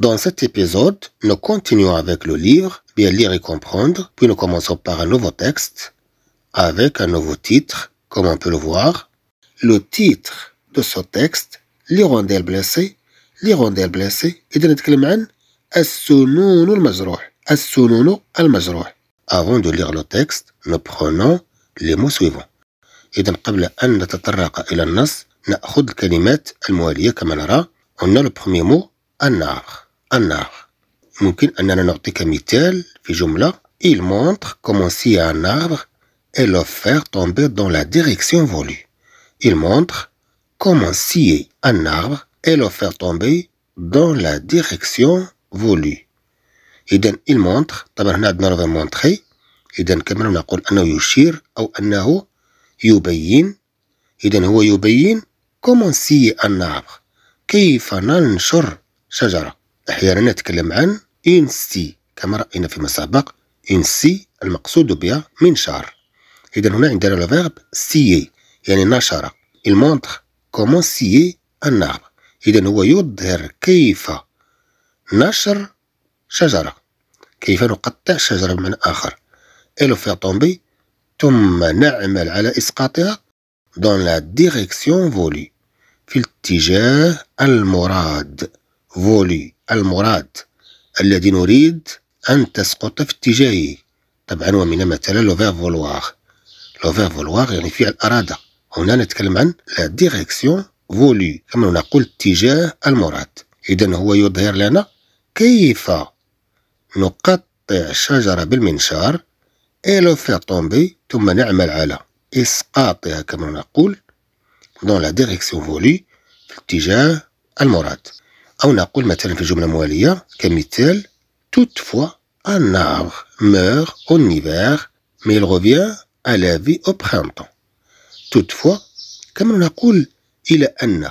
Dans cet épisode, nous continuons avec le livre Bien lire et comprendre, puis nous commençons par un nouveau texte avec un nouveau titre, comme on peut le voir. Le titre de ce texte, L'hirondelle blessée, l'hirondelle blessée, et de avant de lire le texte, nous prenons les mots suivants. قبل أن إلى النص نأخذ الكلمات كما نرى. On a le premier mot النار النار ممكن أننا نعطيك مثال في جملة Il montre comment si un arbre et le faire tomber dans la direction voulue. Il montre comment si un arbre et le faire tomber dans la direction voulue. إذا il montre طبعا هنا عندنا لفظ montrer إذا كما نقول أنه يشير أو أنه يبين إذا هو يبين comment scier un arbre كيف ننشر شجرة أحيانا نتكلم عن إنسي كما رأينا فيما سبق إنسي المقصود بها منشار إذا هنا عندنا الفيرب فيرب سيي يعني نشر المونتخ كومون سيي النعب إذا هو يظهر كيف نشر شجرة كيف نقطع شجرة بمعنى آخر إلو فيها تومبي ثم نعمل على إسقاطها دون لا ديريكسيون فولي في الاتجاه المراد فولي المراد الذي نريد أن تسقط في اتجاهه طبعا ومن مثلا لو فير فولواغ لو فير فولواغ يعني فعل أراد هنا نتكلم عن لا ديريكسيون فولي كما نقول اتجاه المراد إذا هو يظهر لنا كيف نقطع الشجرة بالمنشار إي لو فير تومبي ثم نعمل على إسقاطها كما نقول دون لا ديريكسيون فولي في اتجاه المراد أو نقول مثلا في الجملة الموالية كمثال Toutefois, un arbre meurt en hiver, mais il revient à la vie au printemps. Toutefois, كما نقول إلى أن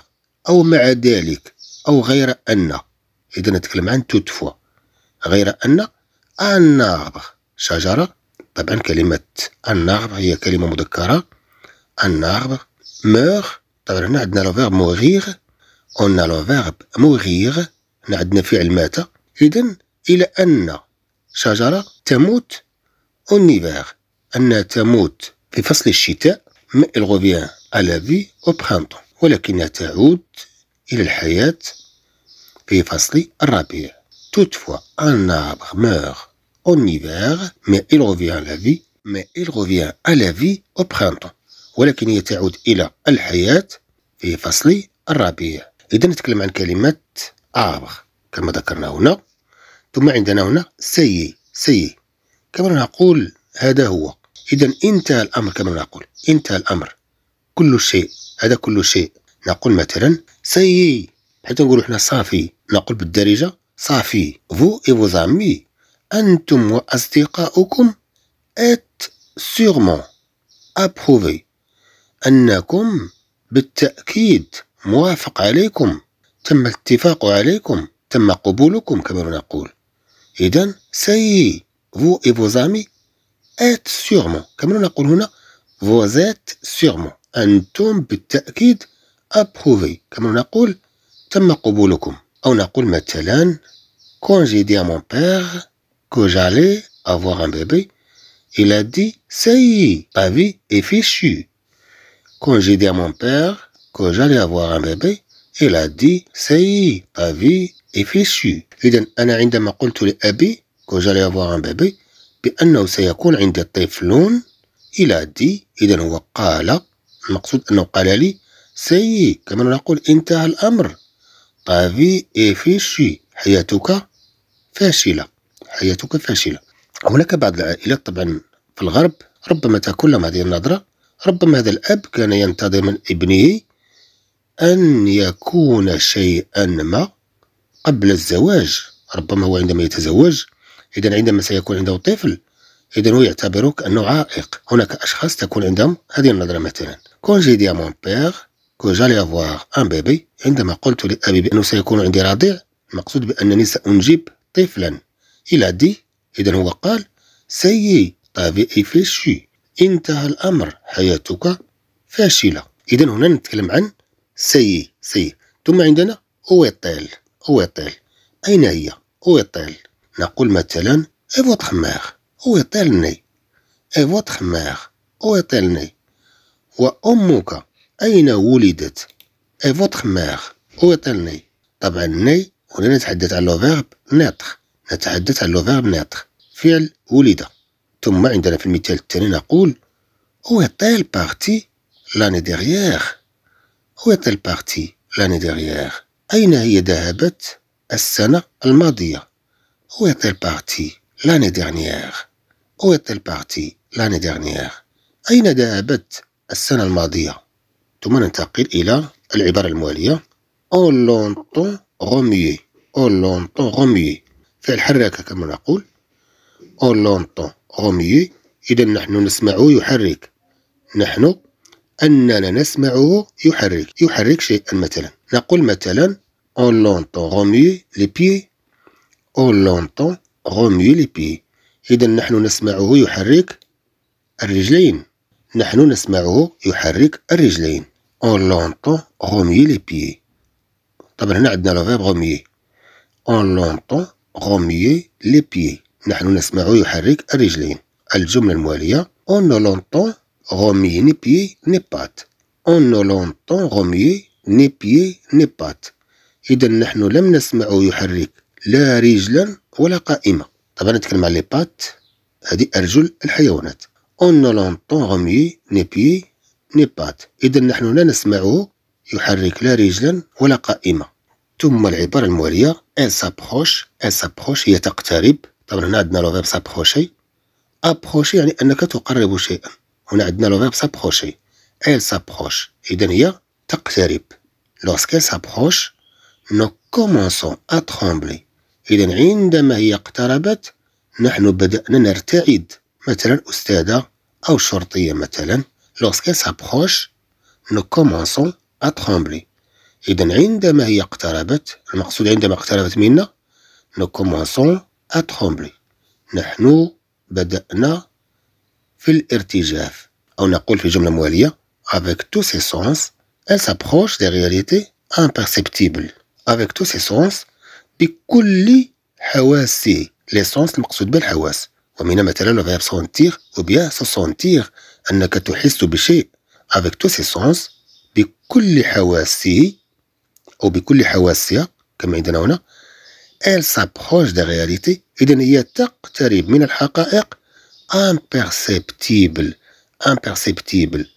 أو مع ذلك أو غير أن إذا نتكلم عن توتفوا غير أن النغب شجرة طبعا كلمة النغب هي كلمة مذكرة النغب مور طبعا هنا عندنا لو فيغ موريغ قلنا لو فيرب مغيغ عندنا فعل مات إذن الى ان شجره تموت اونيفير انها تموت في فصل الشتاء مي الغوفيان على في او برانتون ولكنها تعود الى الحياه في فصل الربيع توت فوا arbre meurt en hiver, mais il revient à la vie, mais il revient à أو vie ولكن هي تعود إلى الحياة في فصل الربيع. إذا نتكلم عن كلمة آبغ كما ذكرنا هنا ثم عندنا هنا سيء سيء كما نقول هذا هو إذا انتهى الأمر كما نقول انتهى الأمر كل شيء هذا كل شيء نقول مثلا سيء حتى نقول حنا صافي نقول بالدارجة صافي فو اي فو زامي أنتم وأصدقاؤكم ات سيغمون أبروفي أنكم بالتأكيد موافق عليكم تم الاتفاق عليكم تم قبولكم كما نقول إذا سي فو إي فو زامي ات سيغمون كما نقول هنا زات سيغمون أنتم بالتأكيد أبروفي كما نقول تم قبولكم أو نقول مثلا كون جي دي père que j'allais avoir un bébé. Il a dit, ça y est, ma vie est fichue. Congédié à que j'allais avoir un bébé il a dit سي بافي اي فيشي اذا انا عندما قلت لابي que j'allais avoir un bébé بانه سيكون عندي طفلون il a dit اذا هو قال المقصود انه قال لي سي كما نقول انتهى الامر طافي اي فيشي حياتك فاشله حياتك فاشله هناك بعض العائلات طبعا في الغرب ربما تكون لهم هذه النظره ربما هذا الاب كان ينتظر من ابنه أن يكون شيئا ما قبل الزواج ربما هو عندما يتزوج إذا عندما سيكون عنده طفل إذا هو يعتبرك كأنه عائق هناك أشخاص تكون عندهم هذه النظرة مثلا جي دي مون بيغ كو جالي افواغ ان بيبي عندما قلت لأبي بأنه سيكون عندي رضيع المقصود بأنني سأنجب طفلا إلى دي إذا هو قال سيي طافي فيشي انتهى الأمر حياتك فاشلة إذا هنا نتكلم عن سي سي ثم عندنا اويطيل اويطيل أين هي اويطيل نقول مثلا اي فوتخ ميغ اويطيلني اي فوتخ ميغ اويطيلني وأمك أين ولدت اي فوتخ ميغ اويطيلني طبعا ني هنا نتحدث عن لو فيرب نيتر نتحدث عن لو فيرب نيتر فعل ولد ثم عندنا في المثال الثاني نقول اويطيل est لاني partie هو تلبارتي لاني ديغيير أين هي ذهبت السنة الماضية هو تلبارتي لاني ديغنيير هو تلبارتي لاني ديغنيير أين ذهبت السنة الماضية ثم ننتقل إلى العبارة الموالية أون لونتون غوميي أون لونتون غوميي في الحركة كما نقول أون لونتون غوميي إذا نحن نسمع يحرك نحن أننا نسمعه يحرك يحرك شيئا مثلا نقول مثلا on l'entend remuer les pieds on l'entend remuer les pieds إذا نحن نسمعه يحرك الرجلين نحن نسمعه يحرك الرجلين on l'entend remuer les pieds طبعا هنا عندنا لو فيرب remuer on l'entend remuer les pieds نحن نسمعه يحرك الرجلين الجملة الموالية on l'entend Romier, ni pieds, ni pattes. On a longtemps romier, ni pieds, ni pattes. إذا نحن لم نسمعه يحرك لا رجلا ولا قائمة طبعا نتكلم على لي بات هذه أرجل الحيوانات اون لونتون غومي ني بي ني بات إذا نحن لا نسمعه يحرك لا رجلا ولا قائمة ثم العبارة الموالية elle s'approche elle s'approche هي تقترب طبعا هنا عندنا لو فيب s'approcher approcher يعني أنك تقرب شيئا هنا عندنا لو فيرب سابروشي ايل s'approche إذا هي تقترب lorsqu'elle s'approche نو كومونسون ا trembler إذا عندما هي اقتربت نحن بدأنا نرتعد مثلا أستاذة أو شرطية مثلا lorsqu'elle s'approche نو كومونسون ا trembler إذا عندما هي اقتربت المقصود عندما اقتربت منا نو كومونسون ا trembler نحن بدأنا في الارتجاف او نقول في جمله مواليه avec tous ses sens elle s'approche des réalités imperceptibles avec tous ses sens بكل حواسه لي سونس المقصود بالحواس ومن مثلا لو فيرب سونتير او بيان سو سونتيغ انك تحس بشيء avec tous ses sens بكل حواسه او بكل حواسها كما عندنا هنا elle s'approche des réalités اذا هي تقترب من الحقائق امبيرسيبتيبل امبيرسيبتيبل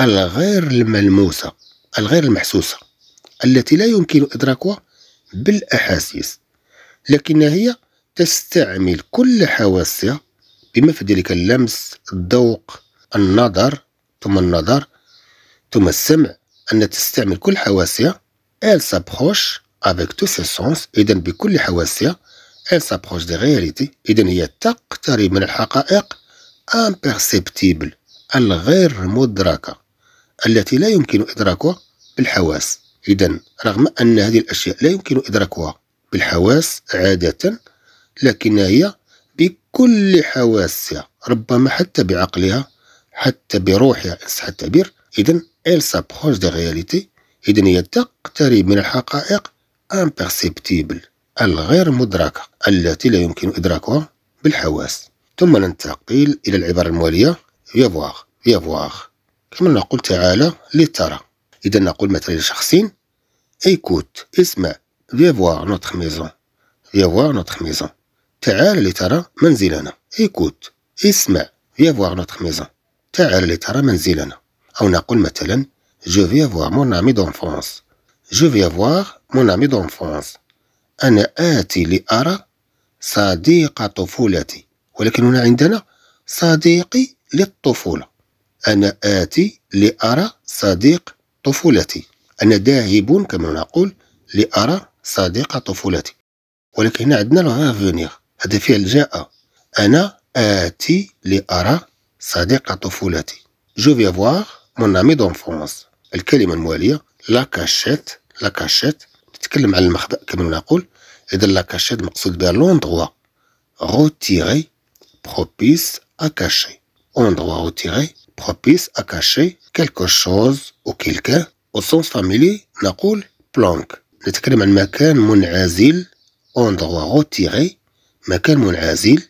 الغير الملموسة الغير المحسوسة التي لا يمكن إدراكها بالأحاسيس لكن هي تستعمل كل حواسها بما في ذلك اللمس الذوق النظر ثم النظر ثم السمع أن تستعمل كل حواسها elle s'approche avec tous ses sens إذا بكل حواسها Elle s'approche des réalités, إذا هي تقترب من الحقائق imperceptible الغير مدركة التي لا يمكن إدراكها بالحواس إذا رغم أن هذه الأشياء لا يمكن إدراكها بالحواس عادة لكن هي بكل حواسها ربما حتى بعقلها حتى بروحها إن صح التعبير إذا elle s'approche دي رياليتي إذا هي تقترب من الحقائق imperceptible الغير مدركة التي لا يمكن إدراكها بالحواس ثم ننتقل إلى العبارة الموالية يفواغ يفواغ كما نقول تعالى لترى إذا نقول مثلا لشخصين ايكوت اسمع يفواغ نوتخ ميزون يفواغ نوتخ ميزون تعال لترى منزلنا ايكوت اسمع يفواغ نوتخ ميزون تعال لترى منزلنا أو نقول مثلا جو viens مون امي دونفونس جو je مون امي دونفونس أنا آتي لأرى صديق طفولتي ولكن هنا عندنا صديقي للطفولة أنا آتي لأرى صديق طفولتي أنا ذاهب كما نقول لأرى صديق طفولتي ولكن هنا عندنا لو هذا فعل جاء أنا آتي لأرى صديق طفولتي جو في فواغ مون امي دونفونس الكلمة الموالية لا كاشيت لا كاشيت تكلم على المخبأ كما نقول إذا لاكاشي المقصود بها لوندغوا روتيغي بروبيس أكاشي لوندغوا روتيغي بروبيس أكاشي كالكو شوز أو كيلكان أو سونس فاميلي نقول بلانك نتكلم عن مكان منعزل لوندغوا روتيغي مكان منعزل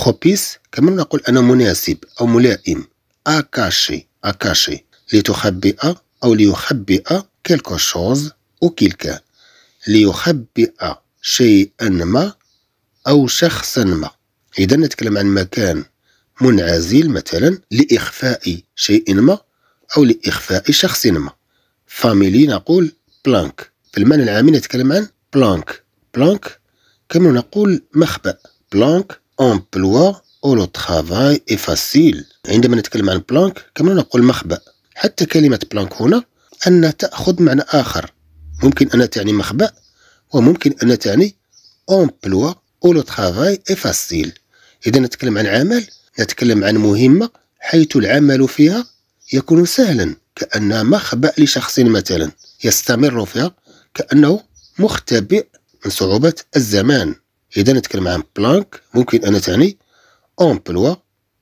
بروبيس كما نقول أنا مناسب أو ملائم أكاشي أكاشي لتخبئ أو ليخبئ كيلكو شوز أو كيلكان ليخبئ شيئا ما أو شخصا ما إذا نتكلم عن مكان منعزل مثلا لإخفاء شيء ما أو لإخفاء شخص ما فاميلي نقول بلانك في المعنى العامي نتكلم عن بلانك بلانك كما نقول مخبأ بلانك امبلوا او لو ترافاي اي فاسيل عندما نتكلم عن بلانك كما نقول مخبأ حتى كلمة بلانك هنا أن تأخذ معنى آخر ممكن أن تعني مخبأ وممكن أن تعني أمبلوا أو لو ترافاي إي فاسيل إذا نتكلم عن عمل نتكلم عن مهمة حيث العمل فيها يكون سهلا كأنها مخبأ لشخص مثلا يستمر فيها كأنه مختبئ من صعوبة الزمان إذا نتكلم عن بلانك ممكن أن تعني أمبلوا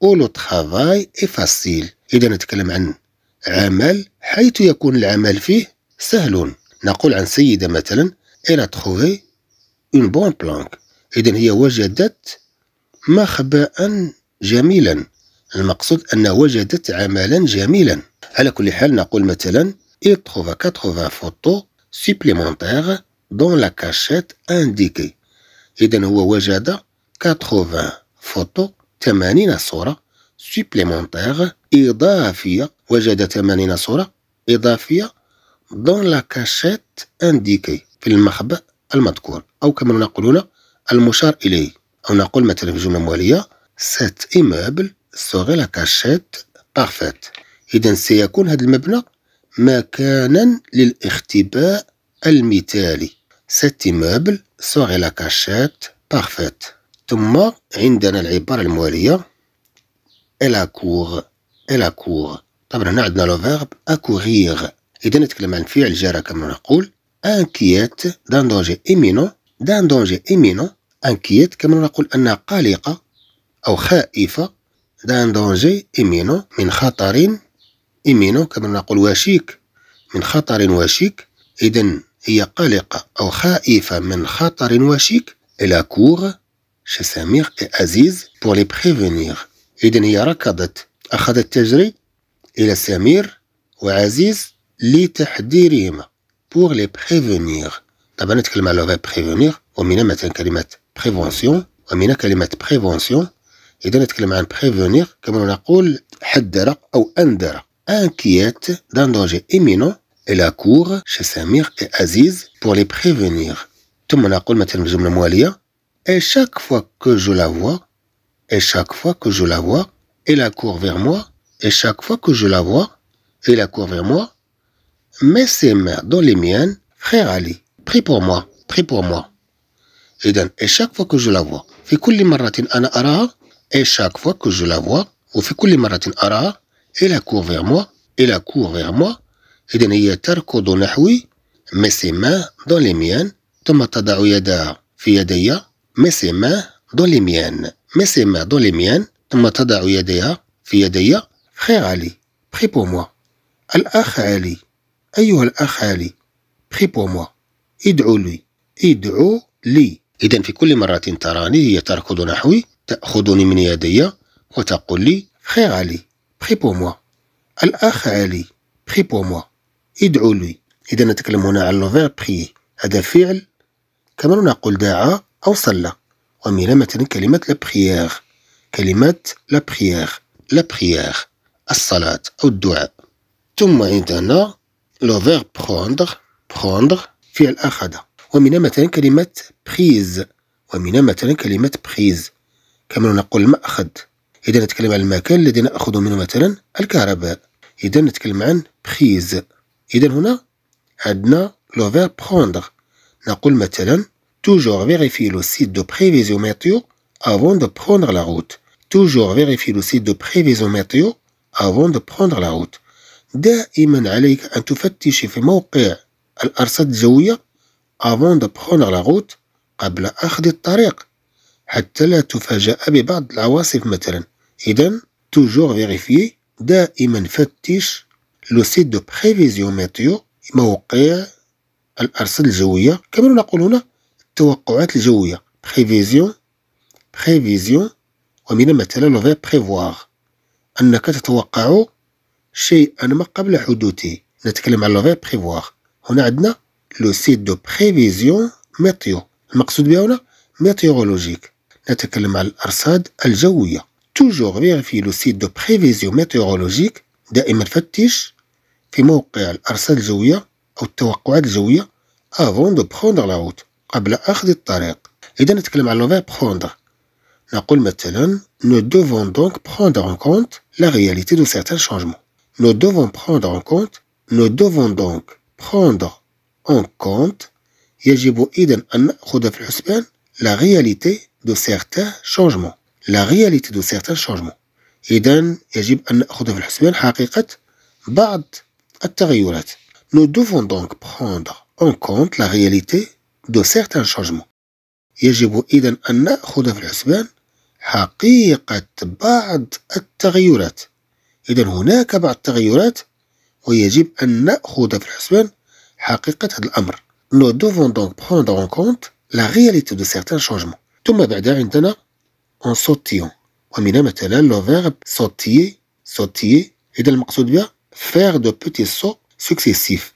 أو لو ترافاي إي فاسيل إذا نتكلم عن عمل حيث يكون العمل فيه سهل نقول عن سيدة مثلا إلا تخوفي اون بون بلانك إذا هي وجدت مخبا جميلا المقصود أن وجدت عملا جميلا على كل حال نقول مثلا إي تخوفا كاتخوفا فوتو سيبليمونتيغ دون لا كاشيت انديكي إذا هو وجد كاتخوفا فوتو ثمانين صورة سيبليمونتيغ إضافية وجد ثمانين صورة إضافية دون لا كاشيت انديكي في المخبأ المذكور أو كما نقولون المشار إليه أو نقول مثلا في جملة موالية سات إيموبل سوغي لا كاشيت بارفيت إذا سيكون هذا المبنى مكانا للاختباء المثالي سات إيموبل سوغي لا كاشيت بارفيت ثم عندنا العبارة الموالية إلا كور إلا كور طبعا هنا عندنا لو فيرب أكوغيغ إذا نتكلم عن فعل جرى كما نقول inquiète دان دونجي إيمينو دان دونجي إيمينو inquiète كما نقول أنها قلقة أو خائفة دان دونجي إيمينو من خطر إيمينو كما نقول وشيك من خطر وشيك إذا هي قلقة أو خائفة من خطر وشيك إلى كور chez Samir اي عزيز pour لي prévenir إذا هي ركضت أخذت تجري إلى سمير وعزيز لتحذيرهم pour les prévenir طبعا نتكلم على va prévenir ومنها مثلا كلمة prévention ومنها كلمة prévention إذا نتكلم عن prévenir كما نقول حذر ou أنذر inquiète d'un danger imminent et la cour chez Samir et Aziz pour les prévenir Tout mon ثم نقول مثلا الجملة الموالية et chaque fois que je la vois et chaque fois que je la vois elle la court vers moi et chaque fois que je la vois elle la court vers moi mets ses mains dans les miennes. Frère Ali, prie pour moi, prie pour moi. Et donc, et chaque fois que je la vois fait que les maratines en ara, et chaque fois que je la vois ou fait وفي كل مرة ara, et la cour vers moi et la cour vers moi et donc, il إذا هي تركض نحوي mets ses mains dans les miennes ثم تضع يدها في يدي mets ses mains dans les miennes mets ses mains dans les miennes ثم تضع يديها في يدي frère Ali. prie pour moi الأخ علي أيها الأخ علي بخي بو موا ادعو لي ادعو لي إذا في كل مرة تراني هي تركض نحوي تأخذني من يدي وتقول لي خير علي بخي بو موا الأخ علي بخي بو موا ادعو لي إذا نتكلم هنا على لوفير بخي هذا فعل كما نقول دعا أو صلى ومنها مثلا كلمة لا بخيار كلمة لا بخيار لا بخيار الصلاة أو الدعاء ثم عندنا لو فيرب بروندر بروندر فيها الأخذ ومن مثلا كلمة بريز ومن مثلا كلمة بريز كما نقول المأخذ إذا نتكلم عن المكان الذي نأخذ منه مثلا الكهرباء إذا نتكلم عن بريز إذا هنا عندنا لو فيرب بروندر نقول مثلا توجور فيغيفي لو سيت دو بريفيزيون ميتيو افون دو بروندر لا روت توجور فيغيفي لو سيت دو بريفيزيون ميتيو افون دو بروندر لا روت دائما عليك أن تفتش في موقع الأرصاد الجوية أفون دو بخون لا روت قبل أخذ الطريق حتى لا تفاجأ ببعض العواصف مثلا إذا توجور فيريفيي دائما فتش لو سيت دو بريفيزيون ميتيو موقع الأرصاد الجوية كما نقول هنا التوقعات الجوية بريفيزيون بريفيزيون ومن مثلا لو بريفوار أنك تتوقع شيء ما قبل حدوثه نتكلم على لو بريفوار هنا عندنا لو سيت دو بريفيزيون ميتيو المقصود بها هنا ميتيورولوجيك نتكلم على الارصاد الجويه توجور فيريفي لو سيت دو بريفيزيون ميتيورولوجيك دائما فتش في موقع الارصاد الجويه او التوقعات الجويه افون دو بروندر لا روت قبل اخذ الطريق اذا نتكلم على لو فير بروندر نقول مثلا نو دوفون دونك بروندر ان كونت لا رياليتي دو سيرتان شونجمون Nous devons prendre en compte, nous devons donc prendre en compte la réalité de certains changements. La réalité de certains changements. Nous devons donc prendre en compte la réalité de certains changements. إذا هناك بعض التغيرات ويجب أن نأخذ في الحسبان حقيقة هذا الأمر نو دوفون دونك بروندر اون كونت لا غياليتي دو سيغتان شونجمون ثم بعد عندنا اون سوتيون ومن مثلا لو فيرب سوتيي سوتيي إذا المقصود بها فيغ دو بوتي سو سوكسيسيف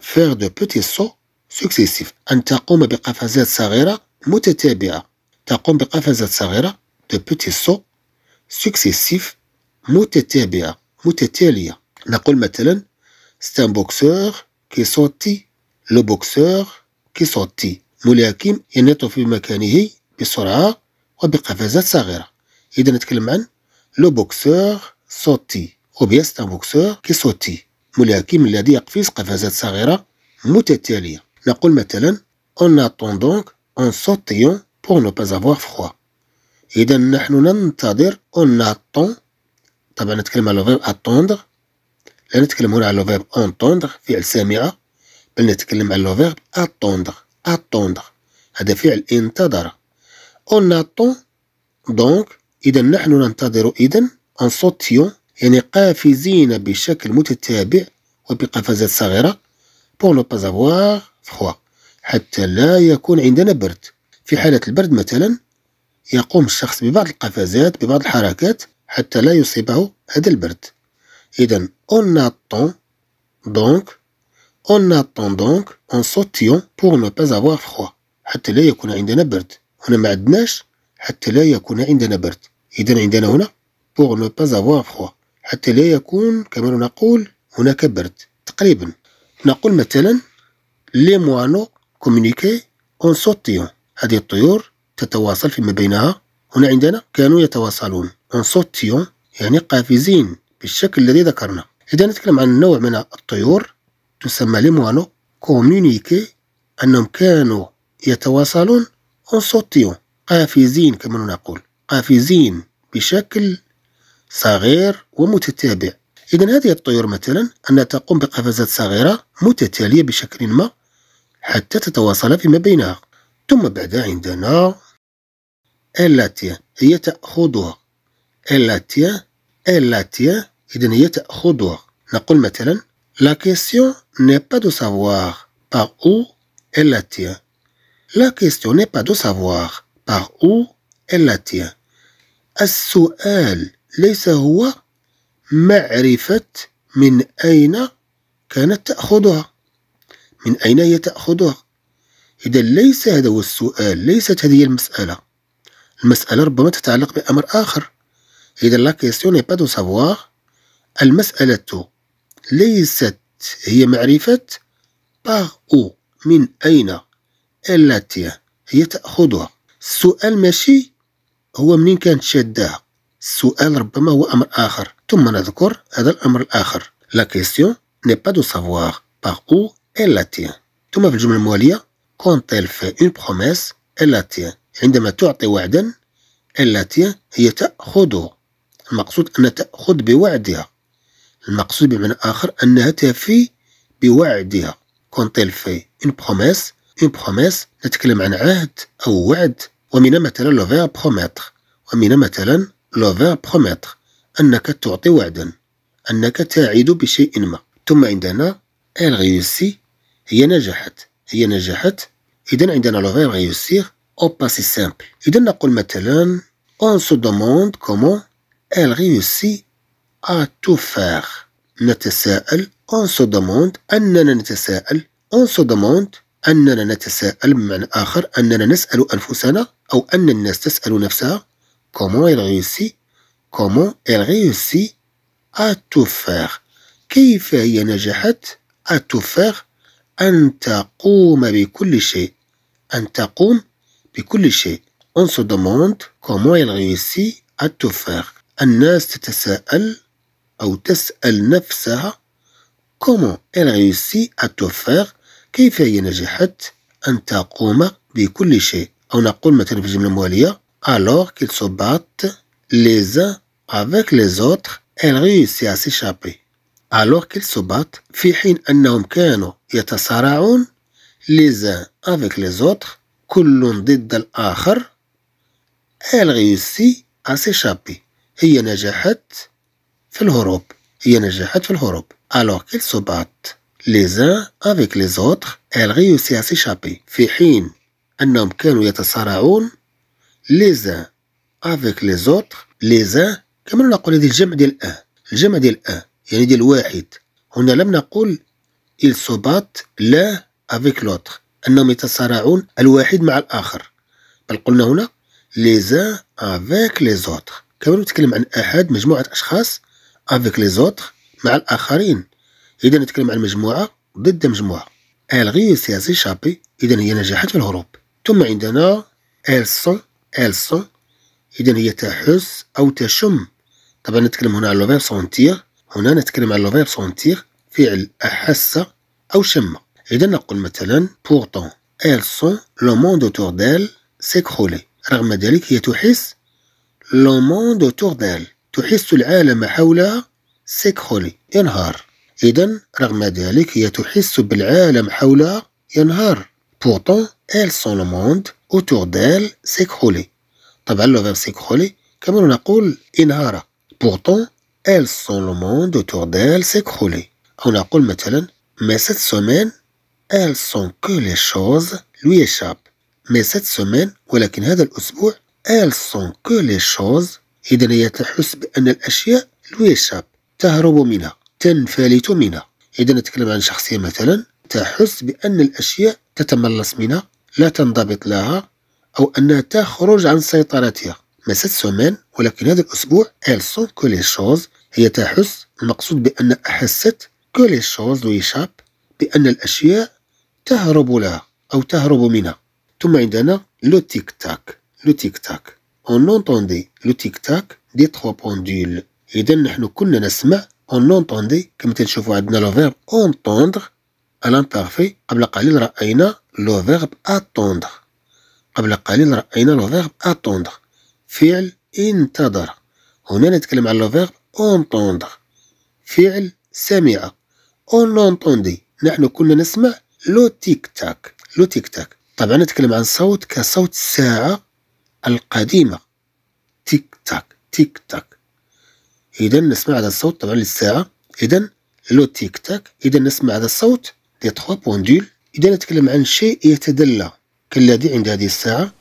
فيغ دو بوتي سو سوكسيسيف أن تقوم بقفزات صغيرة متتابعة تقوم بقفزات صغيرة دو بوتي سو سوكسيسيف متتابعة متتالية نقول مثلا c'est un boxeur qui est sorti le boxeur qui sorti ملاكم ينط في مكانه بسرعة وبقفزات صغيرة إذا نتكلم عن لو بوكسور صوتي وبيا سيت ان بوكسور كي سوتي ملاكم الذي يقفز قفزات صغيرة متتالية نقول مثلا en attendant en صوتيون pour ne pas avoir froid إذا نحن ننتظر en أتون طبعا نتكلم على فيرب اتوندر لا نتكلم هنا على فيرب انتوندر فعل سامعه بل نتكلم على فيرب اتوندر اتوندر هذا فعل انتظر اون اتون دونك اذا نحن ننتظر اذا ان سوتيون يعني قافزين بشكل متتابع وبقفزات صغيرة بور نو بازافوار فخوا حتى لا يكون عندنا برد في حالة البرد مثلا يقوم الشخص ببعض القفزات ببعض الحركات حتى لا يصيبه هذا البرد إذن on attend donc on attend donc en sautillant pour ne pas avoir froid حتى لا يكون عندنا برد هنا ما عندناش حتى لا يكون عندنا برد إذن عندنا هنا pour ne pas avoir froid حتى لا يكون كما نقول هناك برد تقريبا نقول مثلا لي موانو كومونيكي اون سوتيون هذه الطيور تتواصل فيما بينها هنا عندنا كانوا يتواصلون من يعني قافزين بالشكل الذي ذكرنا إذا نتكلم عن نوع من الطيور تسمى ليموانو كومونيكي أنهم كانوا يتواصلون عن قافزين كما نقول قافزين بشكل صغير ومتتابع إذا هذه الطيور مثلا أنها تقوم بقفزات صغيرة متتالية بشكل ما حتى تتواصل فيما بينها ثم بعد عندنا التي هي تأخذها التي التي إذن هي تأخذها نقول مثلا لا question n'est pas de savoir par où elle la tient. La question n'est pas de savoir par où elle la tient. السؤال ليس هو معرفة من أين كانت تأخذها من أين هي تأخذها إذا ليس هذا هو السؤال ليست هذه المسألة المسألة ربما تتعلق بأمر آخر إذا لا كيسيون إي با دو سافوار المسألة ليست هي معرفة باغ أو من أين التي هي تأخذها السؤال ماشي هو منين كانت شاداها السؤال ربما هو أمر آخر ثم نذكر هذا الأمر الآخر لا كيسيون ني با دو سافوار باغ أو إلا تيان ثم في الجملة الموالية كونت إل في اون بروميس إلا تيان عندما تعطي وعدا إلا تيان هي تأخذه المقصود أن تأخذ بوعدها المقصود بمعنى آخر أنها تفي بوعدها كونت في إن بروميس إن بروميس نتكلم عن عهد أو وعد ومن مثلا لو فير بروميتر ومن مثلا لو فير بروميتر أنك تعطي وعدا أنك تعيد بشيء ما ثم عندنا إل غيوسي هي نجحت هي نجحت إذا عندنا لو فير réussir أو باسي سامبل إذا نقول مثلا on se demande comment elle réussit à tout faire. نتساءل on se demande أننا نتساءل on se demande أننا نتساءل بمعنى آخر أننا نسأل أنفسنا أو أن الناس تسأل نفسها comment elle réussit comment elle réussit à tout faire كيف هي نجحت à tout faire أن تقوم بكل شيء أن تقوم بكل شيء on se demande comment elle réussit à tout faire الناس تتساءل أو تسأل نفسها comment elle réussit à tout faire كيف هي نجحت أن تقوم بكل شيء أو نقول مثلا في الجملة الموالية alors qu'ils se battent les uns avec les autres elle réussit à s'échapper alors qu'ils se battent في حين أنهم كانوا يتصارعون les uns avec les autres كل ضد الآخر elle réussit à s'échapper هي نجحت في الهروب هي نجحت في الهروب alors qu'ils se battent les uns avec les autres elle réussit à s'échapper في حين أنهم كانوا يتصارعون les uns avec les autres les uns كما نقول هذه الجمع ديال أ الجمع ديال أ يعني ديال واحد هنا لم نقول ils se battent لا avec l'autre أنهم يتصارعون الواحد مع الآخر بل قلنا هنا les uns avec les autres كما نتكلم عن احد مجموعه اشخاص افيك لي زوتر مع الاخرين اذا نتكلم عن مجموعه ضد مجموعه ال غيوسي شابي اذا هي نجحت في الهروب ثم عندنا إل إل سو اذا هي تحس او تشم طبعا نتكلم هنا على لو فيرب سونتير هنا نتكلم على لو فيرب سونتير فعل احس او شم اذا نقول مثلا بورتون إل سو لو موند أوتور ديل سيكخولي رغم ذلك هي تحس لوموند autour d'elle تحس العالم حولها سيكروني ينهار إذا رغم ذلك هي تحس بالعالم حولها ينهار Pourtant, elle sent le monde autour d'elle s'écrouler. طبعا لو verbe s'écrouler كما نقول انهار. Pourtant, elle sent le monde autour d'elle s'écrouler. أو نقول مثلا Mais cette semaine, elle sent que les choses lui échappent. Mais cette semaine ولكن هذا الأسبوع elles sont que les choses إذا هي تحس بأن الأشياء الويشاب تهرب منها تنفلت منها إذا نتكلم عن شخصية مثلا تحس بأن الأشياء تتملص منها لا تنضبط لها أو أنها تخرج عن سيطرتها مسات سومان ولكن هذا الأسبوع sont كو لي شوز هي تحس المقصود بأن أحست كو لي شوز ويشاب بأن الأشياء تهرب لها أو تهرب منها ثم عندنا لو تيك تاك لو تيك تاك اون entendait لو تيك تاك دي تخوا بوندول إذا نحن كنا نسمع اون entendait كما تنشوفوا عندنا لو فيرب اونتوندغ الانبارفي قبل قليل رأينا لو فيرب اتوندغ قبل قليل رأينا لو فيرب اتوندغ فعل انتظر هنا نتكلم على لو فيرب اونتوندغ فعل سمع اون entendait نحن كنا نسمع لو تيك تاك لو تيك تاك طبعا نتكلم عن صوت كصوت ساعة القديمة تيك تاك تيك تاك إذا نسمع هذا الصوت طبعا للساعة إذا لو تيك تاك إذا نسمع هذا الصوت دي تخوا بوندول إذا نتكلم عن شيء يتدلى كالذي عند هذه الساعة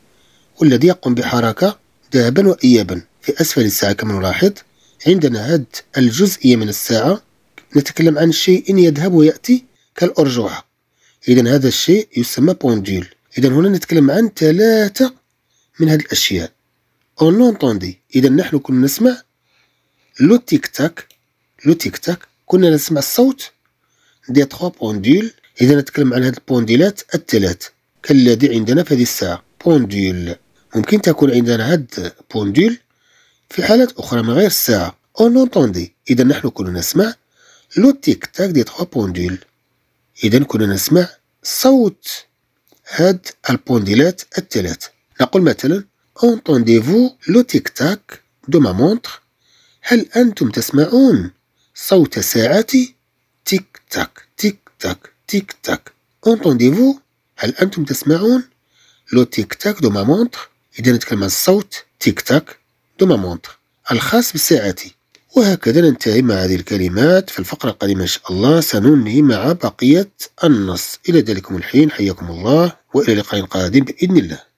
والذي يقوم بحركة ذهبا وإيابا في أسفل الساعة كما نلاحظ عندنا هاد الجزئية من الساعة نتكلم عن شيء يذهب ويأتي كالأرجوحة إذا هذا الشيء يسمى بوندول إذا هنا نتكلم عن ثلاثة من هذه الاشياء اون لونتوندي اذا نحن كنا نسمع لو تيك تاك لو تيك تاك كنا نسمع الصوت دي تخوا بوندول اذا نتكلم عن هذه البونديلات الثلاث كالذي عندنا في هذه الساعه بوندول ممكن تكون عندنا هاد بونديل في حالات اخرى من غير الساعه اون لونتوندي اذا نحن كنا نسمع لو تيك تاك دي تخوا بوندول اذا كنا نسمع صوت هاد البونديلات الثلاث نقول مثلا entendez لو تيك تاك دو ما ma هل أنتم تسمعون صوت ساعتي تيك تاك تيك تاك تيك تاك entendez هل أنتم تسمعون لو تيك تاك دو ما مونتر إذا نتكلم عن صوت تيك تاك دو ما مونتر الخاص بساعتي وهكذا ننتهي مع هذه الكلمات في الفقرة القادمة إن شاء الله سننهي مع بقية النص إلى ذلكم الحين حياكم الله وإلى اللقاء القادم بإذن الله